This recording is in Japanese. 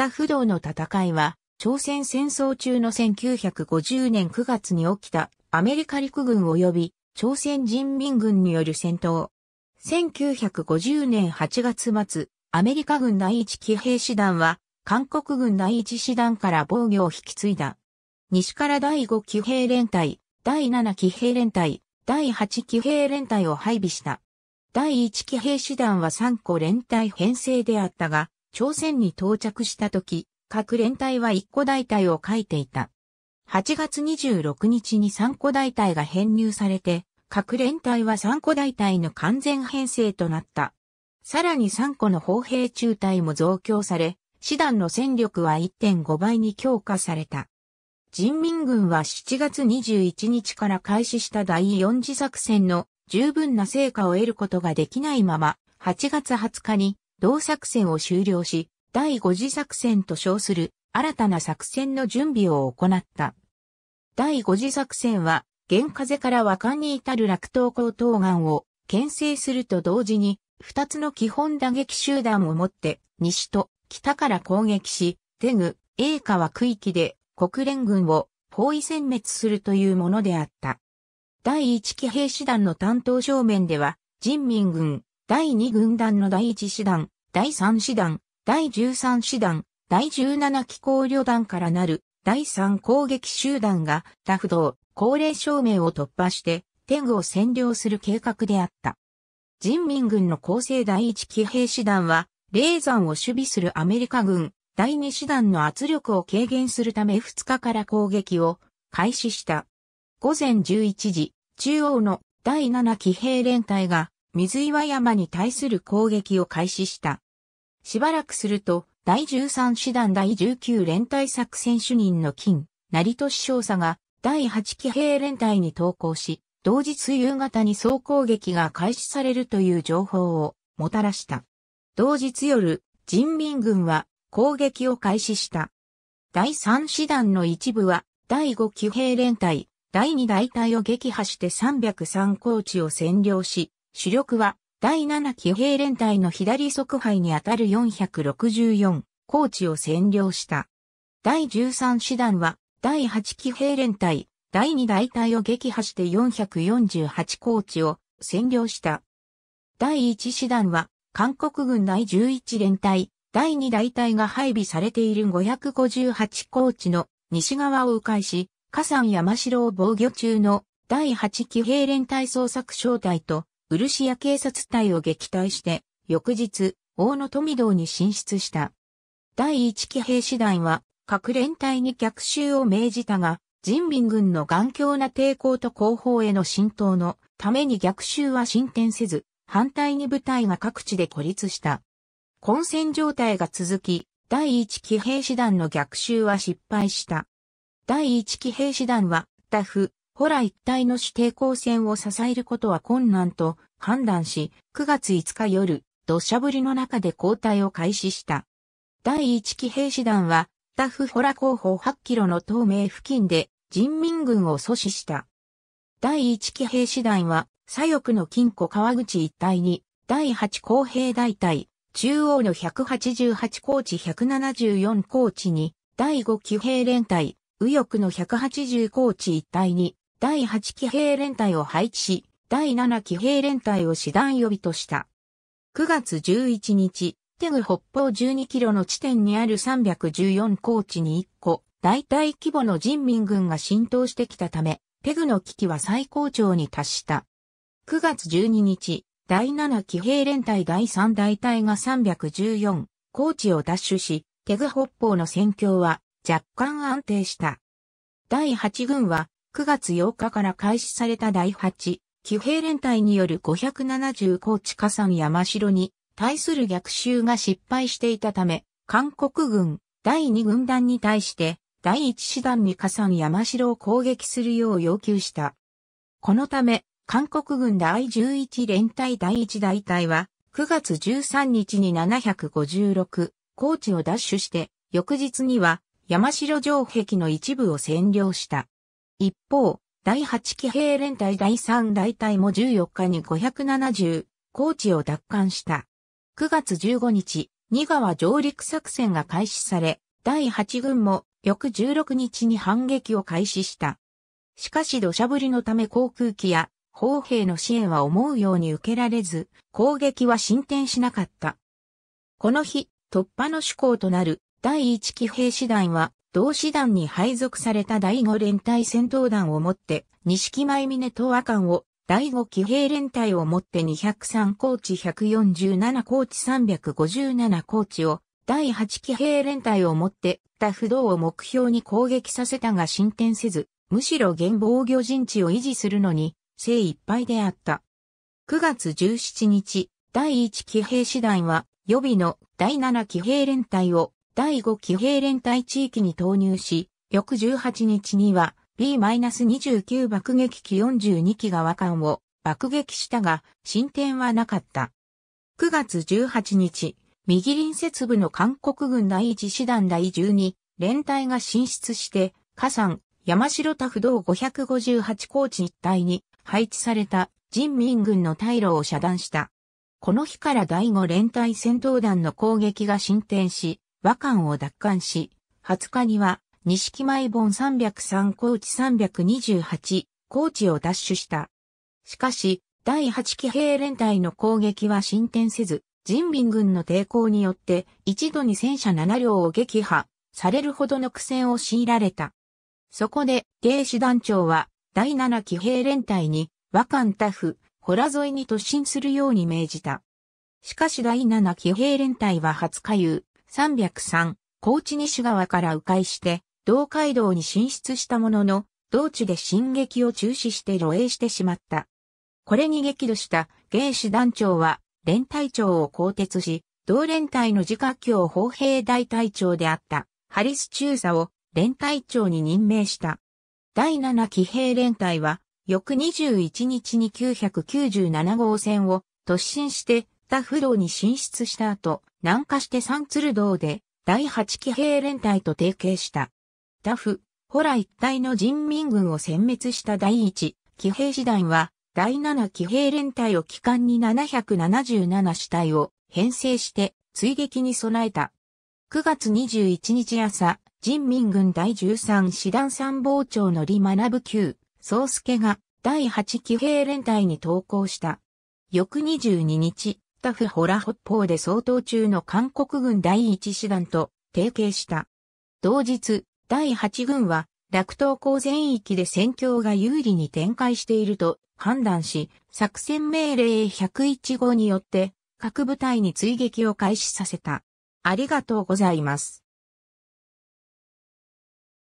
った不動の戦いは、朝鮮戦争中の1950年9月に起きたアメリカ陸軍及び朝鮮人民軍による戦闘。1950年8月末、アメリカ軍第一騎兵師団は、韓国軍第一師団から防御を引き継いだ。西から第5騎兵連隊、第7騎兵連隊、第8騎兵連隊を配備した。第1騎兵師団は3個連隊編成であったが、朝鮮に到着した時、各連隊は一個大隊を書いていた。8月26日に3個大隊が編入されて、各連隊は3個大隊の完全編成となった。さらに3個の砲兵中隊も増強され、師団の戦力は1.5倍に強化された。人民軍は7月21日から開始した第4次作戦の十分な成果を得ることができないまま、8月20日に同作戦を終了し、第5次作戦と称する新たな作戦の準備を行った。第5次作戦は、現風から和漢に至る落東高東岸を牽制すると同時に、二つの基本打撃集団を持って、西と北から攻撃し、テグ、英は区域で国連軍を包囲殲滅するというものであった。第一騎兵師団の担当正面では、人民軍、第2軍団の第1師団、第3師団、第13師団、第17機構旅団からなる第3攻撃集団がタフドー、高齢証明を突破して天狗を占領する計画であった。人民軍の構成第1騎兵師団は、霊山を守備するアメリカ軍、第2師団の圧力を軽減するため2日から攻撃を開始した。午前11時、中央の第7騎兵連隊が水岩山に対する攻撃を開始した。しばらくすると、第13師団第19連隊作戦主任の金、成俊少佐が、第8騎兵連隊に投降し、同日夕方に総攻撃が開始されるという情報をもたらした。同日夜、人民軍は攻撃を開始した。第3師団の一部は、第5騎兵連隊、第2大隊を撃破して303高地を占領し、主力は第7騎兵連隊の左側配にあたる464高地を占領した。第13師団は第8騎兵連隊第2大隊を撃破して448高地を占領した。第1師団は韓国軍第11連隊第2大隊が配備されている558高地の西側を迂回し、火山山城を防御中の第8騎兵連隊捜索小隊とシア警察隊を撃退して、翌日、大野富道に進出した。第一騎兵師団は、各連隊に逆襲を命じたが、人民軍の頑強な抵抗と後方への浸透のために逆襲は進展せず、反対に部隊が各地で孤立した。混戦状態が続き、第一騎兵師団の逆襲は失敗した。第一騎兵師団は、ダフ、ホラ一体の指定光線を支えることは困難と判断し、9月5日夜、土砂降りの中で交代を開始した。第1騎兵師団は、タフホラ候補8キロの東名付近で人民軍を阻止した。第1騎兵師団は、左翼の金庫川口一帯に、第8公兵大隊、中央の188高地174高地に、第5騎兵連隊、右翼の180高地一帯に、第8騎兵連隊を配置し、第7騎兵連隊を師団予備とした。9月11日、テグ北方12キロの地点にある314高地に1個、大体規模の人民軍が浸透してきたため、ペグの危機は最高潮に達した。9月12日、第7騎兵連隊第3大隊が314、高地を奪取し、ペグ北方の戦況は若干安定した。第8軍は9月8日から開始された第8、騎兵連隊による570高地下山山城に対する逆襲が失敗していたため、韓国軍第2軍団に対して第1師団に加算山城を攻撃するよう要求した。このため、韓国軍第11連隊第1大隊は、9月13日に756、高地を奪取して、翌日には山城城壁の一部を占領した。一方、第8騎兵連隊第3大隊も14日に570、高地を奪還した。9月15日、二川上陸作戦が開始され、第8軍も翌16日に反撃を開始した。しかし土砂降りのため航空機や砲兵の支援は思うように受けられず、攻撃は進展しなかった。この日、突破の主攻となる第1騎兵師団は同志団に配属された第五連隊戦闘団をもって、錦前峰東亜艦を、第五騎兵連隊をもって203コーチ147コーチ357コーチを、第八騎兵連隊をもって、他不動を目標に攻撃させたが進展せず、むしろ現防御陣地を維持するのに、精一杯であった。9月17日、第一騎兵師団は、予備の第七騎兵連隊を第5騎兵連隊地域に投入し、翌18日には B-29 爆撃機42機が和艦を爆撃したが、進展はなかった。9月18日、右隣接部の韓国軍第1師団第12連隊が進出して、火山、山城田不動558高地一帯に配置された人民軍の退路を遮断した。この日から第5連隊戦闘団の攻撃が進展し、和漢を奪還し、20日には、木舞本303高地328高地を奪取した。しかし、第8騎兵連隊の攻撃は進展せず、人民軍の抵抗によって一度に戦車7両を撃破されるほどの苦戦を強いられた。そこで、兵士団長は、第7騎兵連隊に、和漢タフ、ホラ沿いに突進するように命じた。しかし第7騎兵連隊は初下遊、303、高知西側から迂回して、道海道に進出したものの、道地で進撃を中止して露営してしまった。これに激怒した芸師団長は、連隊長を更迭し、同連隊の自家境砲兵大隊長であったハリス中佐を連隊長に任命した。第7騎兵連隊は、翌21日に997号線を突進してタフローに進出した後、南下してサンツルで第八騎兵連隊と提携した。タフ、ホラ一帯の人民軍を殲滅した第一騎兵師団は、第七騎兵連隊を機関に777死体を編成して追撃に備えた。9月21日朝、人民軍第13師団参謀長の李学級、宗介が第8騎兵連隊に投降した。翌22日、タフホラ北方で相当中の韓国軍第一師団と提携した。同日、第8軍は、落東港全域で戦況が有利に展開していると判断し、作戦命令101号によって、各部隊に追撃を開始させた。ありがとうございます。